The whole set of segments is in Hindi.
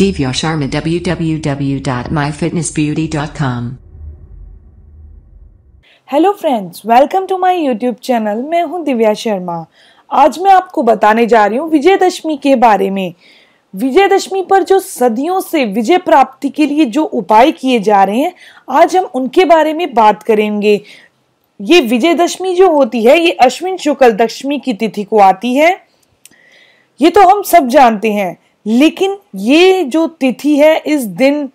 Divya Sharma www.myfitnessbeauty.com hello friends welcome to my YouTube channel मैं हूं दिव्या शर्मा आज मैं आपको बताने जा रही हूं विजयदशमी के बारे में विजयदशमी पर जो सदियों से विजय प्राप्ति के लिए जो उपाय किए जा रहे हैं आज हम उनके बारे में बात करेंगे ये विजयदशमी जो होती है ये अश्विन शुक्ल दशमी की तिथि को आती है ये तो हम सब जानते हैं लेकिन ये जो तिथि है इस दिन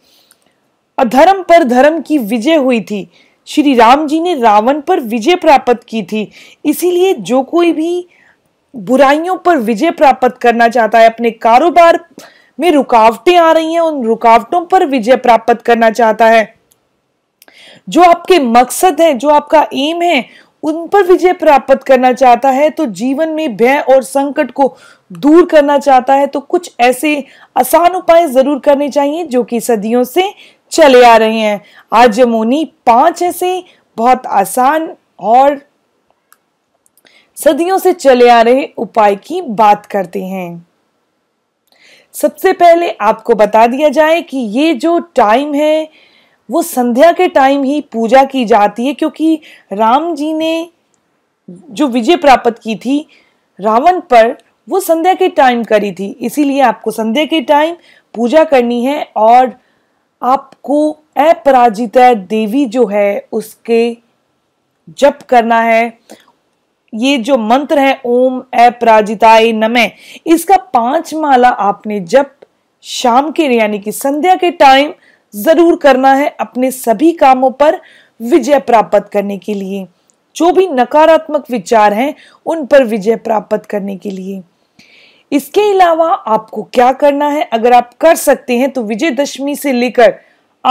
अधर्म पर धर्म की विजय हुई थी श्री राम जी ने रावण पर विजय प्राप्त की थी इसीलिए जो कोई भी बुराइयों पर विजय प्राप्त करना चाहता है अपने कारोबार में रुकावटें आ रही हैं उन रुकावटों पर विजय प्राप्त करना चाहता है जो आपके मकसद है जो आपका एम है उन पर विजय प्राप्त करना चाहता है तो जीवन में भय और संकट को दूर करना चाहता है तो कुछ ऐसे आसान उपाय जरूर करने चाहिए जो कि सदियों से चले आ रहे हैं आज यमुनी पांच ऐसे बहुत आसान और सदियों से चले आ रहे उपाय की बात करते हैं सबसे पहले आपको बता दिया जाए कि ये जो टाइम है वो संध्या के टाइम ही पूजा की जाती है क्योंकि राम जी ने जो विजय प्राप्त की थी रावण पर वो संध्या के टाइम करी थी इसीलिए आपको संध्या के टाइम पूजा करनी है और आपको अपराजिता देवी जो है उसके जप करना है ये जो मंत्र है ओम अपराजिताय नमे इसका पांच माला आपने जप शाम के यानी कि संध्या के टाइम जरूर करना है अपने सभी कामों पर विजय प्राप्त करने के लिए जो भी नकारात्मक विचार हैं उन पर विजय प्राप्त करने के लिए इसके अलावा आपको क्या करना है अगर आप कर सकते हैं तो विजयदशमी से लेकर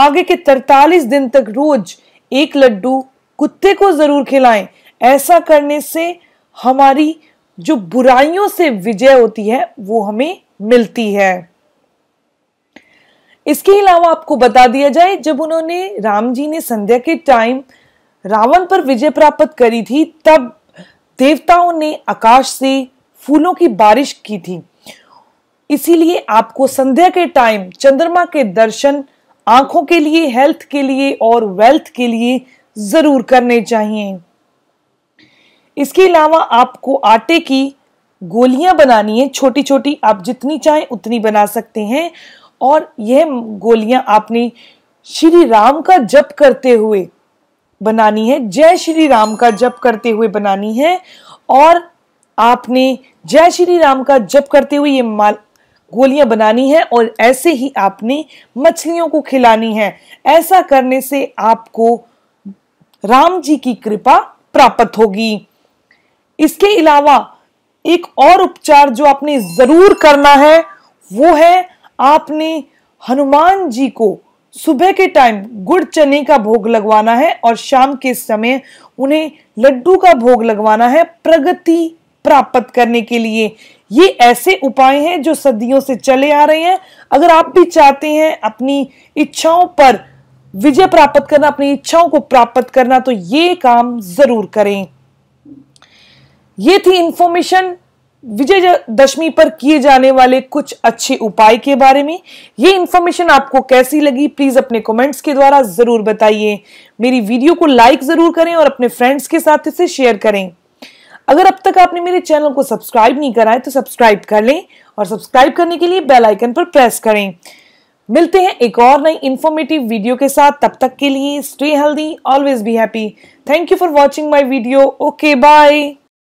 आगे के तरतालीस दिन तक रोज एक लड्डू कुत्ते को जरूर खिलाएं ऐसा करने से हमारी जो बुराइयों से विजय होती है वो हमें मिलती है इसके अलावा आपको बता दिया जाए जब उन्होंने राम जी ने संध्या के टाइम रावण पर विजय प्राप्त करी थी तब देवताओं ने आकाश से फूलों की बारिश की थी इसीलिए आपको संध्या के टाइम चंद्रमा के दर्शन आंखों के लिए हेल्थ के लिए और वेल्थ के लिए जरूर करने चाहिए इसके अलावा आपको आटे की गोलियां बनानी है छोटी छोटी आप जितनी चाहें उतनी बना सकते हैं और यह गोलियां आपने श्री राम का जप करते हुए बनानी है जय श्री राम का जप करते हुए बनानी है और आपने जय श्री राम का जप करते हुए ये माल गोलियां बनानी है और ऐसे ही आपने मछलियों को खिलानी है ऐसा करने से आपको राम जी की कृपा प्राप्त होगी इसके अलावा एक और उपचार जो आपने जरूर करना है वो है आपने हनुमान जी को सुबह के टाइम गुड़ चने का भोग लगवाना है और शाम के समय उन्हें लड्डू का भोग लगवाना है प्रगति प्राप्त करने के लिए ये ऐसे उपाय हैं जो सदियों से चले आ रहे हैं अगर आप भी चाहते हैं अपनी इच्छाओं पर विजय प्राप्त करना अपनी इच्छाओं को प्राप्त करना तो ये काम जरूर करें ये थी इंफॉर्मेशन विजयदशमी पर किए जाने वाले कुछ अच्छे उपाय के बारे में ये इन्फॉर्मेशन आपको कैसी लगी प्लीज अपने कमेंट्स के द्वारा जरूर बताइए मेरी वीडियो को लाइक जरूर करें और अपने फ्रेंड्स के साथ इसे शेयर करें अगर अब तक आपने मेरे चैनल को सब्सक्राइब नहीं करा है तो सब्सक्राइब कर लें और सब्सक्राइब करने के लिए बेल आइकन पर प्रेस करें मिलते हैं एक और नई इन्फॉर्मेटिव वीडियो के साथ तब तक के लिए stay healthy always be happy thank you for watching my video okay bye